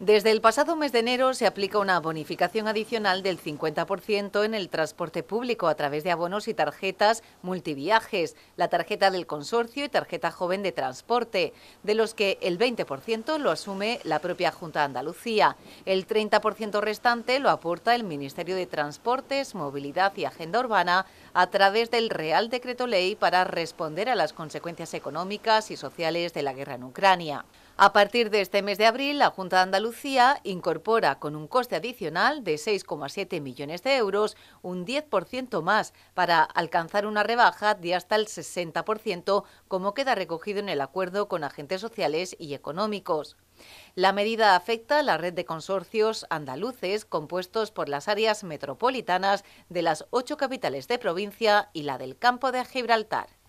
Desde el pasado mes de enero se aplica una bonificación adicional del 50% en el transporte público a través de abonos y tarjetas multiviajes, la tarjeta del consorcio y tarjeta joven de transporte, de los que el 20% lo asume la propia Junta de Andalucía. El 30% restante lo aporta el Ministerio de Transportes, Movilidad y Agenda Urbana a través del Real Decreto Ley para responder a las consecuencias económicas y sociales de la guerra en Ucrania. A partir de este mes de abril, la Junta de Andalucía incorpora con un coste adicional de 6,7 millones de euros, un 10% más, para alcanzar una rebaja de hasta el 60%, como queda recogido en el acuerdo con agentes sociales y económicos. La medida afecta a la red de consorcios andaluces compuestos por las áreas metropolitanas de las ocho capitales de provincia y la del campo de Gibraltar.